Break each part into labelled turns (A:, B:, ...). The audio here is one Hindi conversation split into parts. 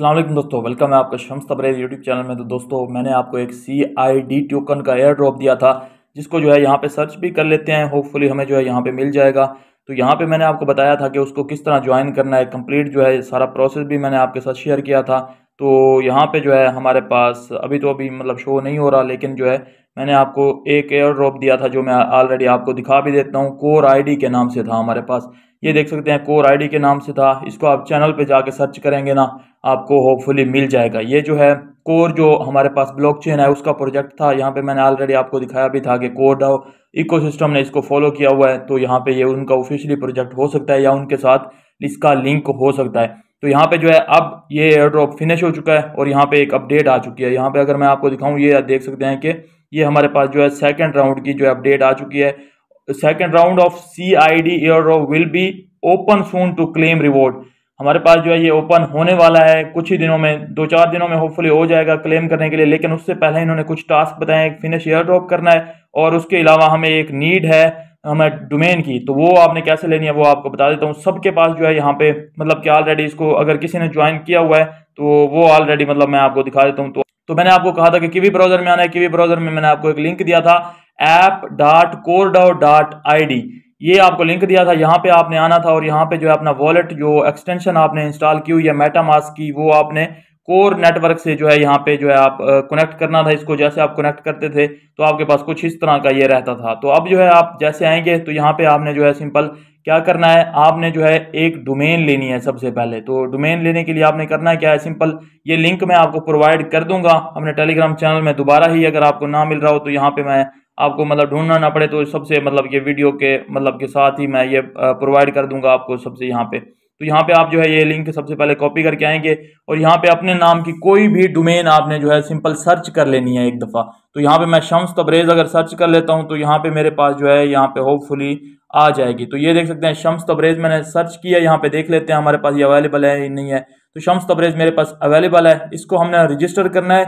A: अल्लाम दोस्तों वेलकम है आपका शम्स तबरेज यूट्यूब चैनल में तो दोस्तों मैंने आपको एक सी आई डी टोकन का एयर ड्रॉप दिया था जिसको जो है यहाँ पे सर्च भी कर लेते हैं होपफुली हमें जो है यहाँ पे मिल जाएगा तो यहाँ पे मैंने आपको बताया था कि उसको किस तरह ज्वाइन करना है कम्प्लीट जो है सारा प्रोसेस भी मैंने आपके साथ शेयर किया था तो यहाँ पर जो है हमारे पास अभी तो अभी मतलब शो नहीं हो रहा लेकिन जो है मैंने आपको एक एयर ड्रॉप दिया था जो मैं ऑलरेडी आपको दिखा भी देता हूँ कोर आई के नाम से था हमारे पास ये देख सकते हैं कोर आईडी के नाम से था इसको आप चैनल पे जाके सर्च करेंगे ना आपको होपफुली मिल जाएगा ये जो है कोर जो हमारे पास ब्लॉकचेन है उसका प्रोजेक्ट था यहाँ पे मैंने ऑलरेडी आपको दिखाया भी था कि कोर डाओ इकोसिस्टम ने इसको फॉलो किया हुआ है तो यहाँ पे ये उनका ऑफिशियली प्रोजेक्ट हो सकता है या उनके साथ इसका लिंक हो सकता है तो यहाँ पे जो है अब ये एयर ड्रॉप फिनिश हो चुका है और यहाँ पे एक अपडेट आ चुकी है यहाँ पे अगर मैं आपको दिखाऊँ ये देख सकते हैं कि ये हमारे पास जो है सेकेंड राउंड की जो है अपडेट आ चुकी है second round of C I D airdrop will be open soon to claim reward हमारे पास जो है ये ओपन होने वाला है कुछ ही दिनों में दो चार दिनों में होपफुली हो जाएगा क्लेम करने के लिए लेकिन उससे पहले इन्होंने कुछ टास्क बताए फिनिश एयर ड्रॉप करना है और उसके अलावा हमें एक नीड है हमें डोमेन की तो वो आपने कैसे लेनी है वो आपको बता देता हूँ सबके पास जो है यहाँ पे मतलब कि ऑलरेडी इसको अगर किसी ने ज्वाइन किया हुआ है तो वो ऑलरेडी मतलब मैं आपको दिखा देता हूँ तो तो मैंने आपको कहा था कि किवी ब्राउजर में आना है किवी ब्राउजर में मैंने आपको एक लिंक दिया था app dot core dot I D ये आपको लिंक दिया था यहाँ पे आपने आना था और यहाँ पे जो है अपना वॉलेट जो एक्सटेंशन आपने इंस्टॉल की हुई है मेटामास की वो आपने कोर नेटवर्क से जो है यहाँ पे जो है आप कनेक्ट करना था इसको जैसे आप कनेक्ट करते थे तो आपके पास कुछ इस तरह का ये रहता था तो अब जो है आप जैसे आएंगे तो यहाँ पे आपने जो है सिंपल क्या करना है आपने जो है एक डोमेन लेनी है सबसे पहले तो डोमेन लेने के लिए आपने करना है क्या है सिंपल ये लिंक मैं आपको प्रोवाइड कर दूंगा अपने टेलीग्राम चैनल में दोबारा ही अगर आपको ना मिल रहा हो तो यहाँ पे मैं आपको मतलब ढूंढना ना पड़े तो सबसे मतलब ये वीडियो के मतलब के साथ ही मैं ये प्रोवाइड कर दूंगा आपको सबसे यहाँ पे तो यहाँ पे आप जो है ये लिंक सबसे पहले कॉपी करके आएंगे और यहाँ पे अपने नाम की कोई भी डोमेन आपने जो है सिंपल सर्च कर लेनी है एक दफ़ा तो यहाँ पे मैं शम्स तबरेज़ अगर सर्च कर लेता हूँ तो यहाँ पे मेरे पास जो है यहाँ पे होपफुली आ जाएगी तो ये देख सकते हैं शम्स तबरेज़ मैंने सर्च किया यहाँ पे देख लेते हैं हमारे पास ये अवेलेबल है ये नहीं है तो शम्स तबरेज़ मेरे पास अवेलेबल है इसको हमने रजिस्टर करना है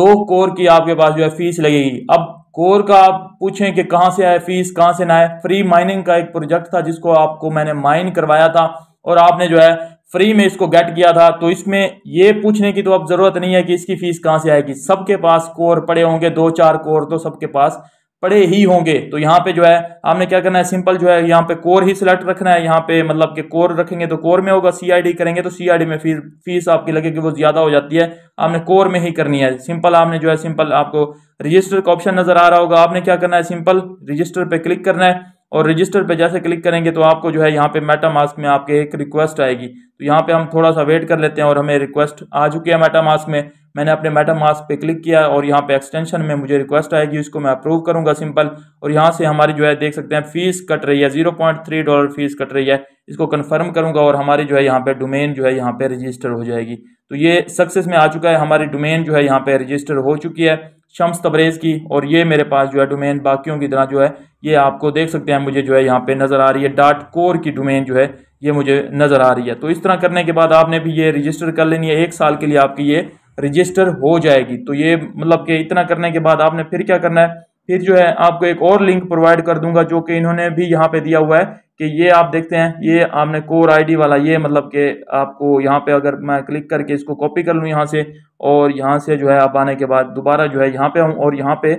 A: दो कोर की आपके पास जो है फीस लगेगी अब कोर का आप पूछें कि कहाँ से आए फीस कहाँ से ना आए फ्री माइनिंग का एक प्रोजेक्ट था जिसको आपको मैंने माइन करवाया था और आपने जो है फ्री में इसको गेट किया था तो इसमें ये पूछने की तो अब ज़रूरत नहीं है कि इसकी फ़ीस कहाँ से आएगी सबके पास कोर पड़े होंगे दो चार कोर तो सबके पास पढ़े ही होंगे तो यहाँ पे जो है आपने क्या करना है सिंपल जो है यहाँ पे कोर ही सिलेक्ट रखना है यहाँ पे मतलब कि कोर रखेंगे तो कोर में होगा सीआईडी करेंगे तो सीआईडी में फीस फीस आपकी लगेगी वो ज़्यादा हो जाती है आपने कोर में ही करनी है सिंपल आपने जो है सिंपल आपको रजिस्टर का ऑप्शन नज़र आ रहा होगा आपने क्या करना है सिंपल रजिस्टर पर क्लिक करना है और रजिस्टर पे जैसे क्लिक करेंगे तो आपको जो है यहाँ पे मेटा मास्क में आपके एक रिक्वेस्ट आएगी तो यहाँ पे हम थोड़ा सा वेट कर लेते हैं और हमें रिक्वेस्ट आ चुकी है मेटा मास्क में मैंने अपने मेटा मास्क पे क्लिक किया और यहाँ पे एक्सटेंशन में मुझे रिक्वेस्ट आएगी उसको मैं अप्रूव करूँगा सिंपल और यहाँ से हमारी जो है देख सकते हैं फीस कट रही है zero point three dollar fees cut रही है इसको कन्फर्म करूँगा और हमारी जो है यहाँ पर डोमेन जो है यहाँ पर रजिस्टर हो जाएगी तो ये सक्सेस में आ चुका है हमारी डोमेन जो है यहाँ पर रजिस्टर हो चुकी है शम्स तबरेज़ की और ये मेरे पास जो है डोमेन बाकियों की तरह जो है ये आपको देख सकते हैं मुझे जो है यहाँ पे नज़र आ रही है डॉट कोर की डोमेन जो है ये मुझे नज़र आ रही है तो इस तरह करने के बाद आपने भी ये रजिस्टर कर लेनी है एक साल के लिए आपकी ये रजिस्टर हो जाएगी तो ये मतलब कि इतना करने के बाद आपने फिर क्या करना है फिर जो है आपको एक और लिंक प्रोवाइड कर दूंगा जो कि इन्होंने भी यहाँ पे दिया हुआ है कि ये आप देखते हैं ये आपने कोर आईडी वाला ये मतलब कि आपको यहाँ पे अगर मैं क्लिक करके इसको कॉपी कर लूँ यहाँ से और यहाँ से जो है आप आने के बाद दोबारा जो है यहाँ पे आऊँ और यहाँ पे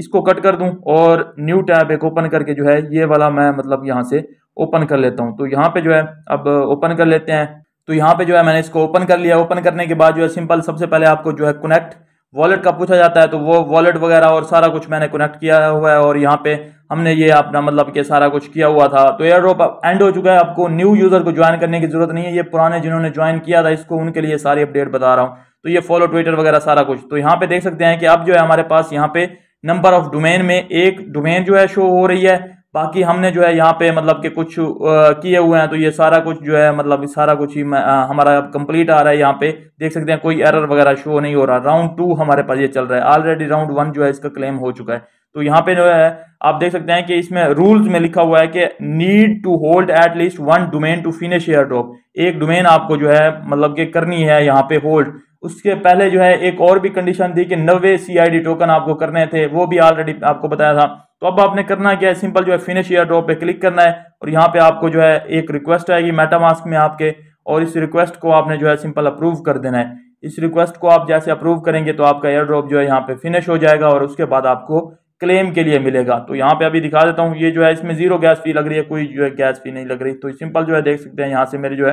A: इसको कट कर दूँ और न्यू टैब एक ओपन करके जो है ये वाला मैं मतलब यहाँ से ओपन कर लेता हूँ तो यहाँ पे जो है अब ओपन कर लेते हैं तो यहाँ पे जो है मैंने इसको ओपन कर लिया ओपन करने के बाद जो है सिंपल सबसे पहले आपको जो है कनेक्ट वॉलेट का पूछा जाता है तो वो वॉलेट वगैरह और सारा कुछ मैंने कनेक्ट किया हुआ है और यहाँ पे हमने ये अपना मतलब कि सारा कुछ किया हुआ था तो एयर ड्रॉप एंड हो चुका है आपको न्यू यूज़र को ज्वाइन करने की ज़रूरत नहीं है ये पुराने जिन्होंने ज्वाइन किया था इसको उनके लिए सारी अपडेट बता रहा हूँ तो ये फॉलो ट्विटर वगैरह सारा कुछ तो यहाँ पे देख सकते हैं कि अब जो है हमारे पास यहाँ पे नंबर ऑफ डोमेन में एक डोमेन जो है शो हो रही है बाकी हमने जो है यहाँ पे मतलब कि कुछ किए हुए हैं तो ये सारा कुछ जो है मतलब सारा कुछ ही हमारा कंप्लीट आ रहा है यहाँ पे देख सकते हैं कोई एरर वगैरह शो नहीं हो रहा राउंड टू हमारे पास ये चल रहा है ऑलरेडी राउंड वन जो है इसका क्लेम हो चुका है तो यहाँ पे जो है आप देख सकते हैं कि इसमें रूल्स में लिखा हुआ है कि need to hold at least one domain to finish airdrop एक डोमेन आपको जो है मतलब कि करनी है यहाँ पे होल्ड उसके पहले जो है एक और भी कंडीशन थी कि नब्बे सी टोकन आपको करने थे वो भी ऑलरेडी आपको बताया था तो अब आपने करना क्या है सिंपल जो है फिनिश ईयर ड्रॉप पे क्लिक करना है और यहाँ पे आपको जो है एक रिक्वेस्ट आएगी मेटामास्क में आपके और इस रिक्वेस्ट को आपने जो है सिंपल अप्रूव कर देना है इस रिक्वेस्ट को आप जैसे अप्रूव करेंगे तो आपका एयर ड्रॉप जो है यहाँ पे फिनिश हो जाएगा और उसके बाद आपको क्लेम के लिए मिलेगा तो यहाँ पे अभी दिखा देता हूँ ये जो है इसमें जीरो गैस फी लग रही है कोई जो है गैस फी नहीं लग रही तो सिंपल जो है देख सकते हैं यहाँ से मेरे जो है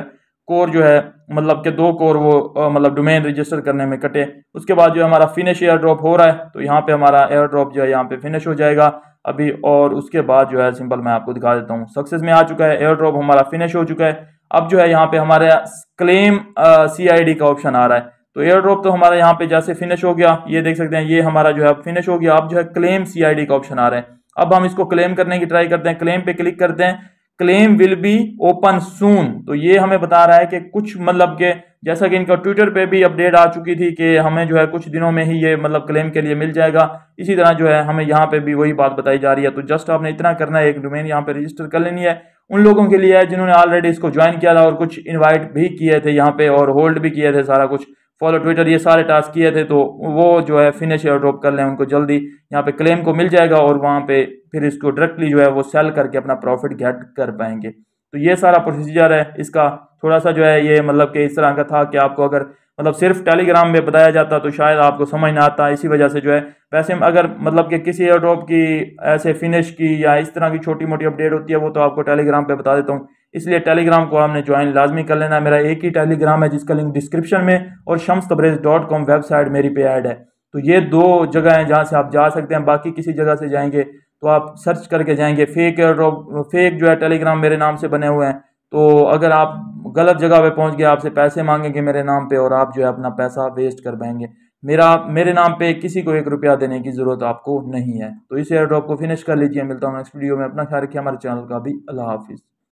A: कोर जो है मतलब के दो कोर वो मतलब डोमेन रजिस्टर करने में कटे उसके बाद जो हमारा फिनिश एयर ड्रॉप हो रहा है तो यहाँ पे हमारा एयर ड्रॉप जो है यहाँ पे फिनिश हो जाएगा अभी और उसके बाद जो है सिंपल मैं आपको दिखा देता हूँ सक्सेस में आ चुका है एयर ड्रॉप हमारा फिनिश हो चुका है अब जो है यहाँ पे हमारे क्लेम सीआईडी का ऑप्शन आ रहा है तो एयर ड्रॉप तो हमारा यहाँ पे जैसे फिनिश हो गया ये देख सकते हैं ये हमारा जो है फिनिश हो गया अब जो है क्लेम डी का ऑप्शन आ रहा है अब हम इसको क्लेम करने की ट्राई करते हैं क्लेम पे क्लिक करते हैं claim will be open soon तो ये हमें बता रहा है कि कुछ मतलब के जैसा कि इनका ट्विटर पे भी अपडेट आ चुकी थी कि हमें जो है कुछ दिनों में ही ये मतलब क्लेम के लिए मिल जाएगा इसी तरह जो है हमें यहाँ पे भी वही बात बताई जा रही है तो जस्ट आपने इतना करना है एक डोमेन यहाँ पे रजिस्टर कर लेनी है उन लोगों के लिए है जिन्होंने ऑलरेडी इसको ज्वाइन किया था और कुछ इन्वाइट भी किए थे यहाँ पे और होल्ड भी किए थे सारा कुछ फॉलो ट्विटर ये सारे टास्क किए थे तो वो जो है फिनिश एयर ड्रॉप कर लें उनको जल्दी यहाँ पे क्लेम को मिल जाएगा और वहाँ पे फिर इसको डायरेक्टली जो है वो सेल करके अपना प्रॉफिट गेट कर पाएंगे तो ये सारा प्रोसीजर है इसका थोड़ा सा जो है ये मतलब कि इस तरह का था कि आपको अगर मतलब सिर्फ टेलीग्राम में बताया जाता तो शायद आपको समझ ना आता इसी वजह से जो है वैसे अगर मतलब कि किसी एयरड्रॉप की ऐसे फिनिश की या इस तरह की छोटी मोटी अपडेट होती है वो तो आपको टेलीग्राम पे बता देता हूँ इसलिए टेलीग्राम को आपने ज्वाइन लाजमी कर लेना मेरा एक ही टेलीग्राम है जिसका लिंक डिस्क्रिप्शन में और Shams Tabrez dot com website मेरी पे ऐड है तो ये दो जगह हैं जहाँ से आप जा सकते हैं बाकी किसी जगह से जाएंगे तो आप सर्च करके जाएंगे फेक ड्रॉप फेक जो है टेलीग्राम मेरे नाम से बने हुए हैं तो अगर आप गलत जगह पे पहुंच गए आपसे पैसे मांगेंगे मेरे नाम पे और आप जो है अपना पैसा वेस्ट कर पाएंगे मेरा मेरे नाम पे किसी को एक रुपया देने की ज़रूरत आपको नहीं है तो इस एयर ड्रॉप को फिनिश कर लीजिए मिलता हूँ नेक्स्ट वीडियो में अपना ख्याल रखिए हमारे चैनल का भी अल्लाह हाफिज़